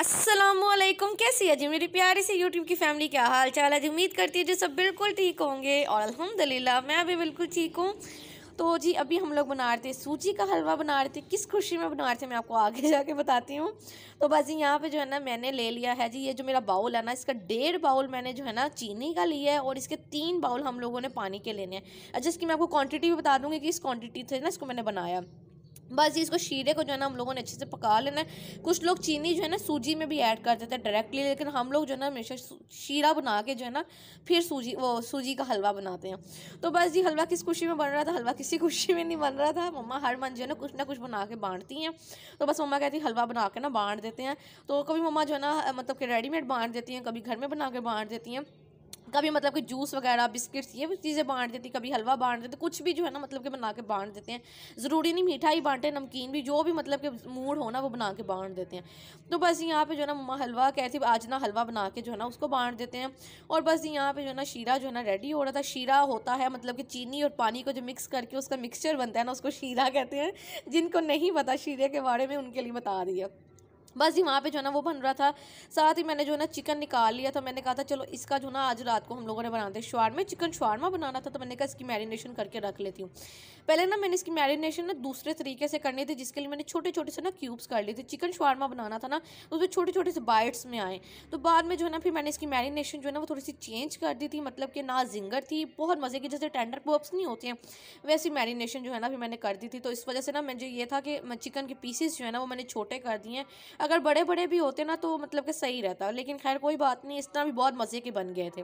असलकुम कैसी है जी मेरी प्यारी सी यूट्यूब की फैमिली क्या हाल चाल है जी उम्मीद करती है जी सब बिल्कुल ठीक होंगे और अलहमदिल्ला मैं भी बिल्कुल ठीक हूँ तो जी अभी हम लोग बना रहे थे सूजी का हलवा बना रहे थे किस खुशी में बना रहे थे मैं आपको आगे जाके बताती हूँ तो बस जी यहाँ पे जो है ना मैंने ले लिया है जी ये जो मेरा बाउल है ना इसका डेढ़ बाउल मैंने जो है ना चीनी का लिया है और इसके तीन बाउल हम लोगों ने पानी के लेने हैं अच्छा इसकी मैं आपको क्वान्टिटी भी बता दूँगी कि इस क्वान्टिटी से ना इसको मैंने बनाया बस इसको शीरे को जो है ना हम लोगों ने अच्छे से पका लेना है कुछ लोग चीनी जो है ना सूजी में भी ऐड कर देते हैं डायरेक्टली लेकिन हम लोग जो है ना हमेशा शीरा बना के जो है ना फिर सूजी वो सूजी का हलवा बनाते हैं तो बस जी हलवा किस खुशी में बन रहा था हलवा किसी खुशी में नहीं बन रहा था मम्मा हर मन जो है ना कुछ ना कुछ बना के बांटती हैं तो बस मम्मा कहती हलवा बना के ना बांट देते हैं तो कभी मम्मा जो है ना मतलब कि रेडीमेड बांट देती हैं कभी घर में बना के बांट देती हैं कभी मतलब कि जूस वगैरह बिस्किट्स ये भी चीज़ें बांट देती कभी हलवा बांट देते कुछ भी जो है ना मतलब कि बना के बांट देते हैं ज़रूरी नहीं मीठा ही बांटे नमकीन भी जो भी मतलब कि मूड हो ना वो बना के बांट देते हैं तो बस यहाँ पे जो है ना मम्मा हलवा कहती आज ना हलवा बना के जो है ना उसको बांट देते हैं और बस यहाँ पर जो है ना शीरा जो है ना रेडी हो रहा था शीरा होता है मतलब कि चीनी और पानी को जो मिक्स करके उसका मिक्सचर बनता है ना उसको शीरा कहते हैं जिनको नहीं पता शीरे के बारे में उनके लिए बता दिया बस ही वहाँ पे जो है ना वो बन रहा था साथ ही मैंने जो है ना चिकन निकाल लिया था मैंने कहा था चलो इसका जो ना आज रात को हम लोगों ने बनाते शुआर में चिकन शवारमा बनाना था तो मैंने कहा इसकी मैरिनेशन करके रख लेती हूँ पहले ना मैंने इसकी मैरिनेशन ना दूसरे तरीके से करनी थी जिसके लिए मैंने छोटे छोटे से ना क्यूब्स कर लिए थे चिकन शुआरमा बनाना था ना उसमें छोटे छोटे से बाइट्स में आए तो बाद में जो है ना फिर मैंने इसकी मैरिनेशन जो है ना वो थोड़ी सी चेंज कर दी थी मतलब कि ना जिंगर थी बहुत मज़े की जैसे टेंडर पॉप्स नहीं होते हैं वैसी मैरिनेशन जो है ना फिर मैंने कर दी थी तो इस वजह से ना मुझे ये था कि चिकन के पीसेस जो है ना वो मैंने छोटे कर दिए अगर बड़े बड़े भी होते ना तो मतलब कि सही रहता लेकिन खैर कोई बात नहीं इस तरह भी बहुत मज़े के बन गए थे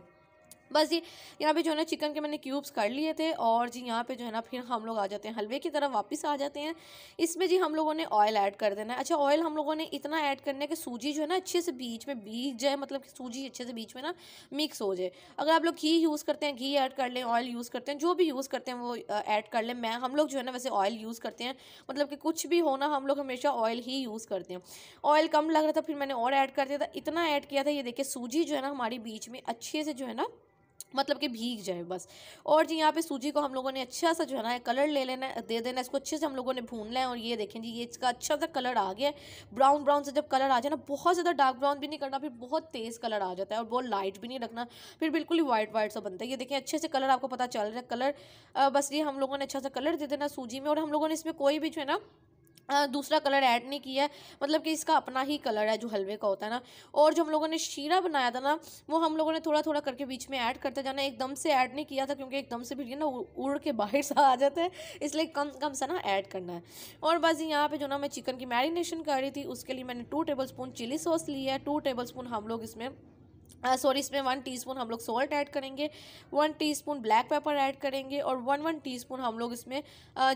बस जी यहाँ पे जो है ना चिकन के मैंने क्यूब्स कर लिए थे और जी यहाँ पे जो है ना फिर हम लोग आ जाते हैं हलवे की तरफ वापस आ जाते हैं इसमें जी हम लोगों ने ऑयल ऐड कर देना है अच्छा ऑयल हम लोगों ने इतना ऐड करना है कि सूजी जो है ना अच्छे से बीच में बीज जाए मतलब कि सूजी अच्छे से बीच में ना मिक्स हो जाए अगर आप लोग घी यूज़ करते हैं घी ऐड कर लें ऑयल यूज़ करते हैं जो भी यूज़ करते हैं वो ऐड कर लें मैं हम लोग जो है ना वैसे ऑयल यूज़ करते हैं मतलब कि कुछ भी हो ना हम लोग हमेशा ऑयल ही यूज़ करते हैं ऑयल कम लग रहा था फिर मैंने और ऐड कर दिया था इतना ऐड किया था ये देखिए सूजी जो है ना हमारी बीच में अच्छे से जो है ना मतलब कि भीग जाए बस और जी यहाँ पे सूजी को हम लोगों ने अच्छा सा जो है ना कलर ले लेना दे देना इसको अच्छे से हम लोगों ने भून लें और ये देखें जी ये इसका अच्छा सा कलर आ गया ब्राउन ब्राउन से जब कलर आ जाए ना बहुत ज़्यादा डार्क ब्राउन भी नहीं करना फिर बहुत तेज़ कलर आ जाता है और बहुत लाइट भी नहीं रखना फिर बिल्कुल ही वाइट वाइट सा बनता है ये देखें अच्छे से कलर आपको पता चल रहा है कलर बस ये हम लोगों ने अच्छा सा कलर दे देना सूजी में और हम लोगों ने इसमें कोई भी जो है ना दूसरा कलर ऐड नहीं किया है मतलब कि इसका अपना ही कलर है जो हलवे का होता है ना और जो हम लोगों ने शीरा बनाया था ना वो हम लोगों ने थोड़ा थोड़ा करके बीच में ऐड करते जाना एकदम से ऐड नहीं किया था क्योंकि एकदम से भी ना उड़ के बाहर सा आ जाते हैं इसलिए कम कम सा ना ऐड करना है और बस यहाँ पर जो ना मैं चिकन की मैरिनेशन कर रही थी उसके लिए मैंने two table spoon chilli sauce ली है टू टेबल स्पून हम लोग इसमें सॉरी uh, इसमें वन टीस्पून हम लोग सॉल्ट ऐड करेंगे one teaspoon black pepper add करेंगे और वन वन टीस्पून हम लोग इसमें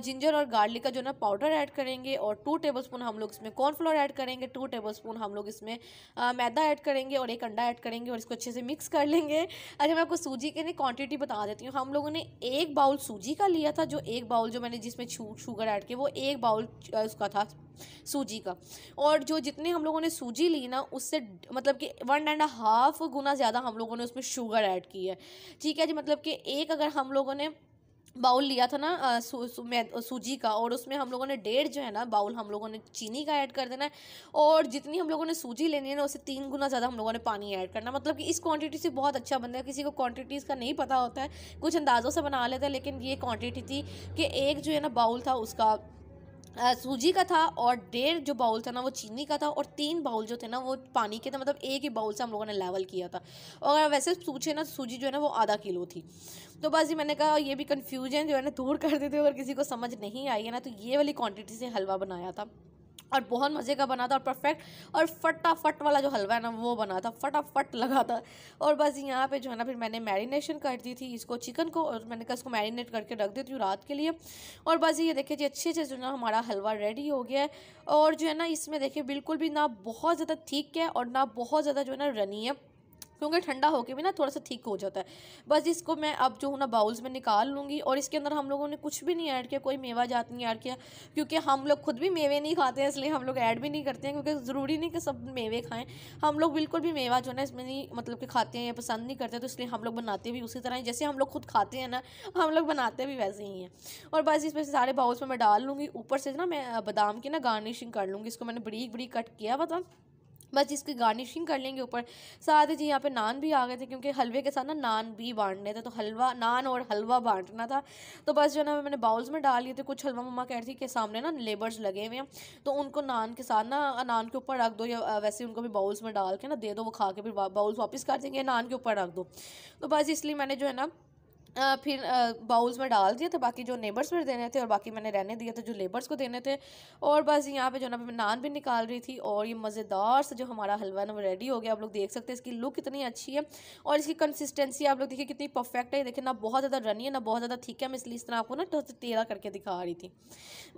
जिंजर uh, और गार्लिक का जो ना पाउडर ऐड करेंगे और टू टेबलस्पून हम लोग इसमें कॉर्नफ्लोर ऐड करेंगे टू टेबलस्पून हम लोग इसमें uh, मैदा ऐड करेंगे और एक अंडा ऐड करेंगे और इसको अच्छे से मिक्स कर लेंगे अच्छा मैं आपको सूजी की क्वान्टिटी बता देती हूँ हम लोगों ने एक बाउल सूजी का लिया था जो एक बाउल जो मैंने जिसमें शुगर ऐड किया वो एक बाउल उसका था सूजी का और जो जितने हम लोगों ने सूजी ली ना उससे मतलब कि वन एंड हाफ गुना ज़्यादा हम लोगों ने उसमें शुगर ऐड की है ठीक है जी मतलब कि एक अगर हम लोगों ने बाउल लिया था ना सू, सू, सूजी का और उसमें हम लोगों ने डेढ़ जो है ना बाउल हम लोगों ने चीनी का ऐड कर देना है और जितनी हम लोगों ने सूजी लेनी है ना उससे तीन गुना ज़्यादा हम लोगों ने पानी ऐड करना मतलब कि इस क्वांटिटी से बहुत अच्छा बनता है किसी को क्वांटिटीज़ का नहीं पता होता है कुछ अंदाज़ों से बना लेते हैं लेकिन ये क्वान्टिटी थी कि एक जो है ना बाउल था उसका सूजी का था और डेढ़ जो बाउल था ना वो चीनी का था और तीन बाउल जो थे ना वो पानी के थे मतलब एक ही बाउल से हम लोगों ने लेवल किया था और अगर वैसे पूछे ना सूजी जो है ना वो आधा किलो थी तो बस ये मैंने कहा ये भी कन्फ्यूजन जो है ना दूर कर देते अगर किसी को समझ नहीं आई है ना तो ये वाली क्वान्टिटी से हलवा बनाया था और बहुत मज़े का बना था और परफेक्ट और फटाफट वाला जो हलवा है ना वो बना था फटाफट लगा था और बस यहाँ पे जो है ना फिर मैंने मैरिनेशन कर दी थी इसको चिकन को और मैंने कहा इसको मैरिनेट करके रख देती हूँ रात के लिए और बस ये देखिए जी अच्छे से जो ना हमारा हलवा रेडी हो गया है और जो है ना इसमें देखिए बिल्कुल भी ना बहुत ज़्यादा ठीक है और ना बहुत ज़्यादा जो है ना रनी है क्योंकि ठंडा होकर भी ना थोड़ा सा ठीक हो जाता है बस इसको मैं अब जो हूँ ना बाउल्स में निकाल लूँगी और इसके अंदर हम लोगों ने कुछ भी नहीं ऐड किया कोई मेवा जात नहीं ऐड किया क्योंकि हम लोग खुद भी मेवे नहीं खाते हैं इसलिए हम लोग ऐड भी नहीं करते हैं क्योंकि ज़रूरी नहीं कि सब मेवे खाएँ हम लोग बिल्कुल भी मेवा जो है ना इसमें नहीं मतलब कि खाते हैं या पसंद नहीं करते तो इसलिए हम लोग बनाते भी उसी तरह ही जैसे हम लोग खुद खाते हैं ना हम लोग बनाते भी वैसे ही हैं और बस इसमें से सारे बाउल्स में मैं डाल लूँगी ऊपर से ना मैं बादाम की ना गार्निशिंग कर लूँगी इसको मैंने बड़ी बड़ी कट किया बताऊँ बस इसकी गार्निशिंग कर लेंगे ऊपर साथ ही जी यहाँ पे नान भी आ गए थे क्योंकि हलवे के साथ ना नान भी बांटने थे तो हलवा नान और हलवा बांटना था तो बस जो ना मैंने बाउल्स में डाल लिए थे कुछ हलवा मम्मा कह रही थी कि सामने ना लेबर्स लगे हुए हैं तो उनको नान के साथ ना नान के ऊपर रख दो या वैसे उनको भी बाउल्स में डाल के ना दे दो वो खा के फिर बाउल्स वापस कर देंगे नान के ऊपर रख दो तो बस इसलिए मैंने जो है ना અ ફિર બાઉલ્સ મે ડાલ દિયા તો બાકી જો નેબર્સ મે દેને تھے ઓર બાકી મેને રહેને દિયા તો જો લેબર્સ કો દેને تھے ઓર બસ યહા પે જોના મે નાન ભી નિકાલ રહી થી ઓર ય મજેદાર સા જો હમારા હલવા ન રેડી હો ગયા આપ લોગ દેખ સકતે હે ઇસકી લુક કિતની achhi હે ઓર ઇસકી કન્સિસ્ટન્સી આપ લોગ દેખે કિતની પરફેક્ટ હે દેખે ના બહોત જ્યાદ રની હે ના બહોત જ્યાદ થીક હે મે ઇસલી ઇસ طرح આપકો ના 2013 કરકે દિખા રહી થી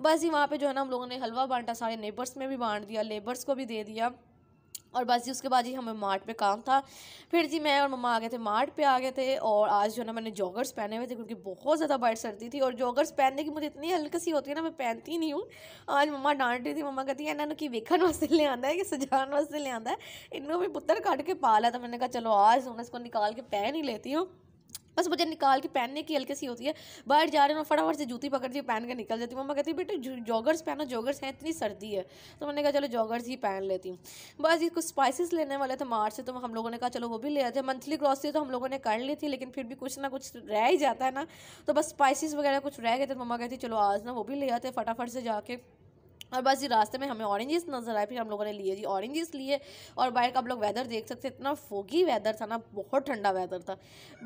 બસ યહા પે જો હે ના હમ લોગોને હલવા બાંટા سارے નેબર્સ મે ભી બાંંટ દિયા લેબર્સ કો ભી દે દિયા और बस जी उसके बाद जी हमें मार्ट पे काम था फिर जी मैं और मम्मा आ गए थे मार्ट पे आ गए थे और आज जो है ना मैंने जॉगर्स पहने हुए थे क्योंकि बहुत ज़्यादा बाइट सर्दी थी और जॉगर्स पहनने की मुझे इतनी हल्की सी होती है ना मैं पहनती नहीं हूँ आज मम्मा डांट रही थी मम्मा कहती है इन्होंने कि वेखन वास्ते ले आंदा है कि सजान वास्ते ले आंदा है इन्होंने भी पुत्र काट के पा लिया था मैंने कहा चलो आज उन्हें इसको निकाल के पहन ही लेती हूँ बस मुझे निकाल के पहनने की हल्की सी होती है बाहर जा रहे हैं फटाफट से जूती पकड़ती है पहन के निकल जाती हूँ मम्मा कहती है बेटे जॉगर्स पहनो जॉगर्स हैं इतनी सर्दी है तो मैंने कहा चलो जॉगर्स ही पहन लेती हूँ बस ये कुछ स्पाइसेस लेने वाले थे मार्च से तो हम लोगों ने कहा चलो वो भी ले आते हैं मंथली ग्रॉसरी तो हम लोगों ने कर ली थी लेकिन फिर भी कुछ ना कुछ रह ही जाता है ना तो बस स्पाइसिस वगैरह कुछ रह गए थे तो मम्मा कहती चलो आज ना वो भी ले आते फटाफट से जाके और बस ये रास्ते में हमें ऑरेंजेस नज़र आए फिर हम लोगों ने लिए जी ऑरेंजेस लिए और बाहर का आप लोग वेदर देख सकते इतना फोगी वेदर था ना बहुत ठंडा वेदर था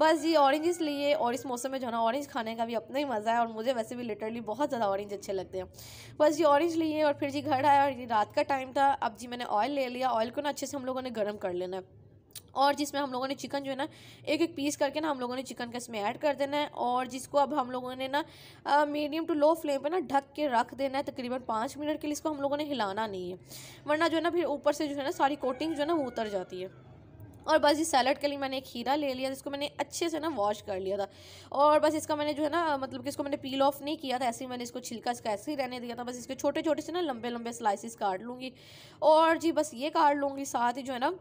बस ये ऑरेंजेस लिए और इस मौसम में जो है ना ऑरेंज खाने का भी अपना ही मज़ा है और मुझे वैसे भी लिटरली बहुत ज़्यादा ऑरेंज अच्छे लगते हैं बस ये ऑरेंज लिए और फिर जी घर आया और ये रात का टाइम था अब जी मैंने ऑयल ले लिया ऑयल को ना अच्छे से हम लोगों ने गर्म कर लेना है और जिसमें हम लोगों ने चिकन जो है ना एक एक पीस करके ना हम लोगों ने चिकन का इसमें ऐड कर देना है और जिसको अब हम लोगों ने ना मीडियम टू लो फ्लेम पर ना ढक के रख देना है तकरीबन पाँच मिनट के लिए इसको हम लोगों ने हिलाना नहीं है वरना जो है ना फिर ऊपर से जो है ना सारी कोटिंग जो है ना वो उतर जाती है और बस इस सैलड के लिए मैंने एक हीरा ले लिया जिसको मैंने अच्छे से ना वॉश कर लिया था और बस इसका मैंने जो है ना मतलब कि इसको मैंने पील ऑफ नहीं किया था ऐसे ही मैंने इसको छिलका इसका ऐसे ही रहने दिया था बस इसके छोटे छोटे से ना लंबे लंबे स्लाइसिस काट लूँगी और जी बस ये काट लूँगी साथ ही जो है ना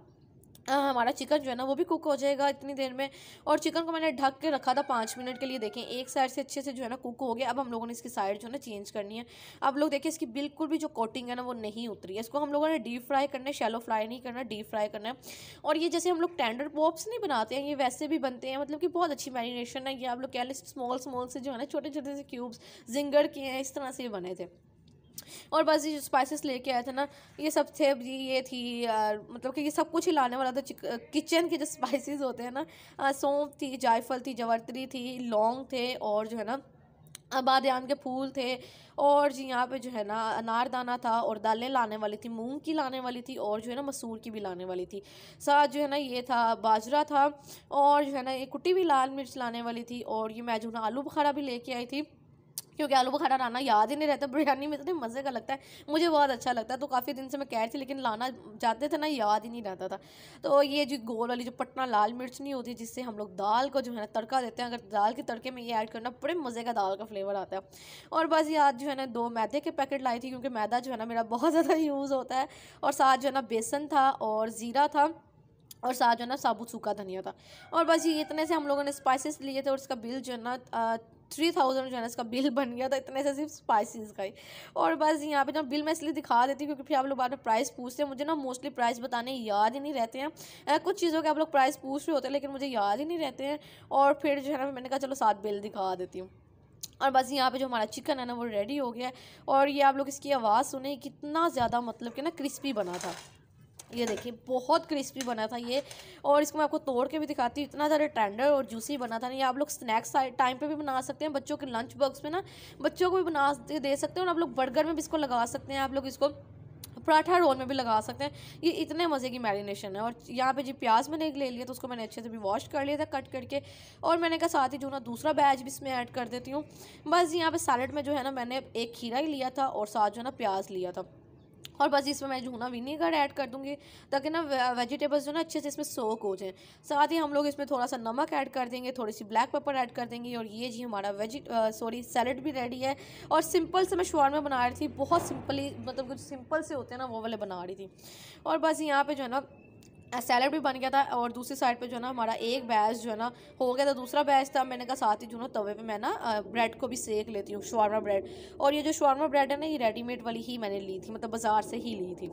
हमारा चिकन जो है ना वो भी कुक हो जाएगा इतनी देर में और चिकन को मैंने ढक के रखा था पाँच मिनट के लिए देखें एक साइड से अच्छे से जो है ना कुक हो गया अब हम लोगों ने इसकी साइड जो है ना चेंज करनी है अब लोग देखिए इसकी बिल्कुल भी जो कोटिंग है ना वो नहीं उतरी है इसको हम लोगों ने डीप फ्राई करना है शैलो फ्राई नहीं करना डीप फ्राई करना है और ये जैसे हम लोग टेंडर पॉप्स नहीं बनाते हैं ये वैसे भी बनते हैं मतलब कि बहुत अच्छी मैरिनेशन है ये आप लोग कह लें स्मॉल स्मॉल से जो है ना छोटे छोटे से क्यूब्स जिंगर के हैं इस तरह से बने थे और बस ये स्पाइसेस लेके आए थे ना ये सब थे ये थी यार मतलब कि ये सब कुछ ही लाने वाला था किचन के जो स्पाइसेस होते हैं ना सौंप थी जायफल थी जवरतरी थी लौंग थे और जो है ना बादाम के फूल थे और जी यहाँ पे जो है ना अनारदाना था और दालें लाने वाली थी मूंग की लाने वाली थी और जो है ना मसूर की भी लाने वाली थी साथ जो है ना ये था बाजरा था और जो है ना ये कुटी भी लाल मिर्च लाने वाली थी और ये मैं जो है ना आलू बखारा भी लेके आई थी क्योंकि आलू बखारा लाना याद ही नहीं रहता बिरयानी में इतने मज़े का लगता है मुझे बहुत अच्छा लगता है तो काफ़ी दिन से मैं कह रही थी लेकिन लाना जाते थे ना याद ही नहीं रहता था तो ये जो गोल वाली जो पटना लाल मिर्च नहीं होती जिससे हम लोग दाल को जो है ना तड़का देते हैं अगर दाल के तड़के में ये ऐड करना बड़े मज़े का दाल का फ्लेवर आता है और बस ये आज जो है ना दो मैदे के पैकेट लाई थी क्योंकि मैदा जो है ना मेरा बहुत ज़्यादा यूज़ होता है और साथ जो है ना बेसन था और ज़ीरा था और साथ जो है ना साबुत सूखा धनिया था और बस ये इतने से हम लोगों ने स्पाइसेस लिए थे और इसका बिल जो है ना थ्री थाउजेंड जो है ना इसका बिल बन गया था इतने से सिर्फ स्पाइसेस का ही और बस यहाँ पे ना बिल मैं इसलिए दिखा देती हूँ क्योंकि फिर आप लोग बाद में प्राइस पूछते हैं मुझे ना मोस्टली प्राइस बताने याद ही नहीं रहते हैं आ, कुछ चीज़ों के आप लोग प्राइस पूछ रहे होते हैं लेकिन मुझे याद ही नहीं रहते हैं और फिर जो है ना मैंने कहा चलो साथ बिल दिखा देती हूँ और बस यहाँ पे जो हमारा चिकन है ना वो रेडी हो गया है और ये आप लोग इसकी आवाज़ सुने कितना ज़्यादा मतलब कि ना क्रिस्पी बना था ये देखिए बहुत क्रिस्पी बना था ये और इसको मैं आपको तोड़ के भी दिखाती हूँ इतना ज़्यादा टेंडर और जूसी बना था ना ये आप लोग स्नैक्स टाइम पे भी बना सकते हैं बच्चों के लंच बॉक्स में ना बच्चों को भी बना दे सकते हैं और आप लोग बर्गर में भी इसको लगा सकते हैं आप लोग इसको पराठा रोल में भी लगा सकते हैं ये इतने मज़े की मैरिनेशन है और यहाँ पे जी प्याज मैंने एक ले लिया तो उसको मैंने अच्छे से भी वॉश कर लिया था कट करके और मैंने कहा साथ ही जो ना दूसरा बैच भी इसमें ऐड कर देती हूँ बस यहाँ पे सैलड में जो है ना मैंने एक खीरा ही लिया था और साथ जो है ना प्याज लिया था और बस इसमें मैं झूना विनीगर ऐड कर दूँगी ताकि ना वेजिटेबल्स जो ना अच्छे से इसमें सोक हो जाए साथ ही हम लोग इसमें थोड़ा सा नमक ऐड कर देंगे थोड़ी सी ब्लैक पेपर ऐड कर देंगे और ये जी हमारा वेजी सॉरी सैलड भी रेडी है और सिंपल से मैं में बना रही थी बहुत सिंपली मतलब कुछ सिंपल से होते हैं ना वो वाले बना रही थी और बस यहाँ पर जो है ना सैलड भी बन गया था और दूसरी साइड पे जो है ना हमारा एक बैच जो है ना हो गया था दूसरा बैच था मैंने कहा साथ ही जो ना तवे पे मैं ना ब्रेड को भी सेक लेती हूँ शवरमा ब्रेड और ये जो शवरमा ब्रेड है ना ये रेडीमेड वाली ही मैंने ली थी मतलब बाज़ार से ही ली थी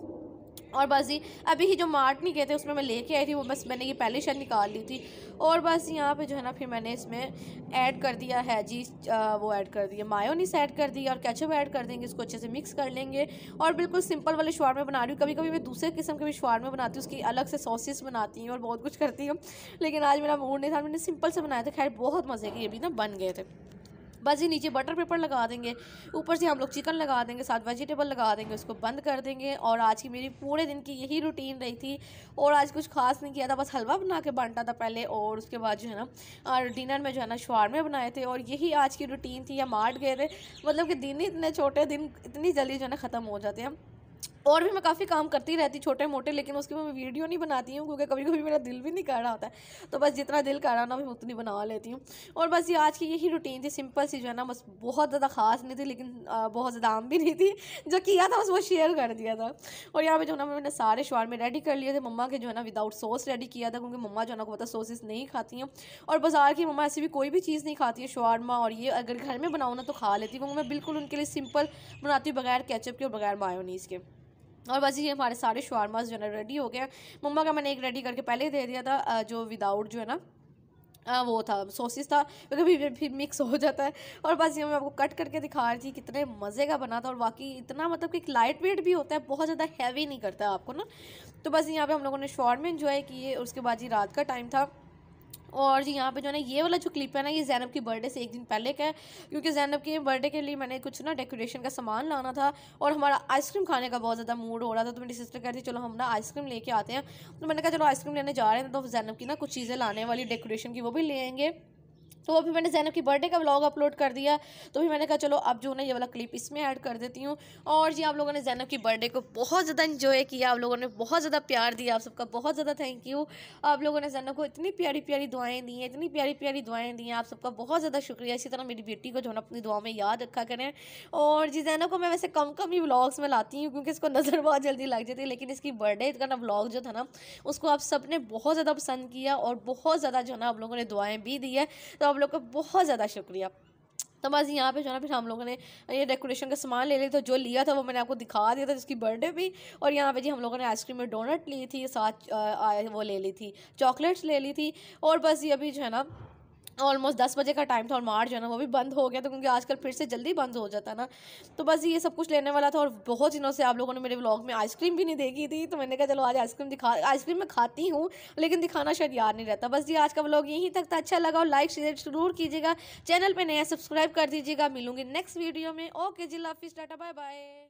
और बस जी अभी ही जो मार्ट नहीं गए थे उसमें मैं लेके आई थी वो बस मैंने ये पहले शायद निकाल ली थी और बस यहाँ पे जो है ना फिर मैंने इसमें ऐड कर दिया है जी वो ऐड कर दिया मायोनीस ऐड कर दिया और कैचअप ऐड कर देंगे इसको अच्छे से मिक्स कर लेंगे और बिल्कुल सिंपल वाले शुआर में बना रही हूँ कभी कभी मैं दूसरे किस्म के भी शुआर में बनाती हूँ उसकी अलग से सॉसेस बनाती हूँ और बहुत कुछ करती हूँ लेकिन आज मेरा मूड नहीं था मैंने सिंपल से बनाया था खैर बहुत मज़े के ये भी ना बन गए थे बस ये नीचे बटर पेपर लगा देंगे ऊपर से हम लोग चिकन लगा देंगे साथ वेजिटेबल लगा देंगे उसको बंद कर देंगे और आज की मेरी पूरे दिन की यही रूटीन रही थी और आज कुछ खास नहीं किया था बस हलवा बना के बांटा था पहले और उसके बाद जो है ना डिनर में जो है ना शवारमे बनाए थे और यही आज की रूटीन थी हम मार्ट गए थे मतलब कि दिन ही इतने छोटे दिन इतनी जल्दी जो है ना ख़त्म हो जाते हैं और भी मैं काफ़ी काम करती रहती छोटे मोटे लेकिन उसके मैं वीडियो नहीं बनाती हूँ क्योंकि कभी कभी मेरा दिल भी नहीं कर रहा होता है तो बस जितना दिल कर रहा ना मैं उतनी बना लेती हूँ और बस ये आज की यही रूटीन थी सिंपल सी जो है ना बस बहुत ज़्यादा खास नहीं थी लेकिन बहुत ज़्यादा आम भी नहीं थी जो किया था बस वो शेयर कर दिया था और यहाँ पर जो है ना मैंने सारे शुआर में रेडी कर लिए थे मम्मा के जो है ना विदाउट सॉस रेडी किया था क्योंकि मम्मा जो है ना को पता सॉसेस नहीं खाती हैं और बाजार की मम्मा ऐसी भी कोई भी चीज़ नहीं खाती है शुआरमा और ये अगर घर में बनाओ ना तो खा लेती क्योंकि मैं बिल्कुल उनके लिए सिंपल बनाती हूँ बगैर कैचअप के और बगैर मायोनीज़ के और बस ये हमारे सारे शवारमास जो है ना रेडी हो गए मम्मा का मैंने एक रेडी करके पहले ही दे दिया था जो विदाउट जो है ना आ, वो था सोसिस था क्योंकि फिर फिर मिक्स हो जाता है और बस ये मैं आपको कट करके दिखा रही थी कितने मज़े का बना था और बाकी इतना मतलब कि लाइट वेट भी होता है बहुत ज़्यादा हैवी नहीं करता है आपको ना तो बस यहाँ पे हम लोगों ने शॉर्ट में इन्जॉय किए उसके बाद ये रात का टाइम था और जी यहाँ पे जो है ना ये वाला जो क्लिप है ना ये जैनब की बर्थडे से एक दिन पहले का है क्योंकि जैनब के बर्थडे के लिए मैंने कुछ ना डेकोरेशन का सामान लाना था और हमारा आइसक्रीम खाने का बहुत ज़्यादा मूड हो रहा था तो मेरी सिस्टर कहती चलो हम ना आइसक्रीम लेके आते हैं तो मैंने कहा चलो आइसक्रीम लेने जा रहे हैं तो जैनब की ना कुछ चीज़ें लाने वाली डेकोरेशन की वो भी ले आएंगे तो अभी मैंने जैनब की बर्थडे का ब्लॉग अपलोड कर दिया तो भी मैंने कहा चलो अब जो ना ये वाला क्लिप इसमें ऐड कर देती हूँ और जी आप लोगों ने जैनब की बर्थडे को बहुत ज़्यादा इन्जॉय किया आप लोगों ने बहुत ज़्यादा प्यार दिया आप सबका बहुत ज़्यादा थैंक यू आप लोगों ने जैनब को इतनी प्यारी प्यारी दुआएँ दी हैं इतनी प्यारी प्यारी दुआएँ दी हैं आप सबका बहुत ज़्यादा शुक्रिया इसी तरह मेरी बेटी को जो है अपनी दुआ में याद रखा करें और जी जैनब को मैं वैसे कम कम ही ब्लॉग्स में लाती हूँ क्योंकि इसको नज़र बहुत जल्दी लग जाती है लेकिन इसकी बर्थडे का ना ब्लॉग जो था ना उसको आप सब ने बहुत ज़्यादा पसंद किया और बहुत ज़्यादा जो है ना आप लोगों ने दुआएँ भी दी है तो आप लोग का बहुत ज़्यादा शुक्रिया तो बस यहाँ पे जो है ना फिर हम लोगों ने ये डेकोरेशन का सामान ले लिया था जो लिया था वो मैंने आपको दिखा दिया था जिसकी बर्थडे भी और यहाँ पे जी हम लोगों ने आइसक्रीम में डोनट ली थी साथ आ, आ, वो ले ली थी चॉकलेट्स ले ली थी और बस ये अभी जो है ना ऑलमोस्ट दस बजे का टाइम था और मार्ट जो है ना वो भी बंद हो गया था क्योंकि आजकल फिर से जल्दी बंद हो जाता ना तो बस ये सब कुछ लेने वाला था और बहुत दिनों से आप लोगों ने मेरे ब्लॉग में आइसक्रीम भी नहीं देखी थी तो मैंने कहा चलो आज आइसक्रीम दिखा आइसक्रीम मैं खाती हूँ लेकिन दिखाना शायद याद नहीं रहता बस ये आज का ब्लॉग यहीं तक था अच्छा लगा और लाइक शेयर जरूर कीजिएगा चैनल पर नया सब्सक्राइब कर दीजिएगा मिलूंगी नेक्स्ट वीडियो में ओके जिला हाफिज़ टाटा बाय बाय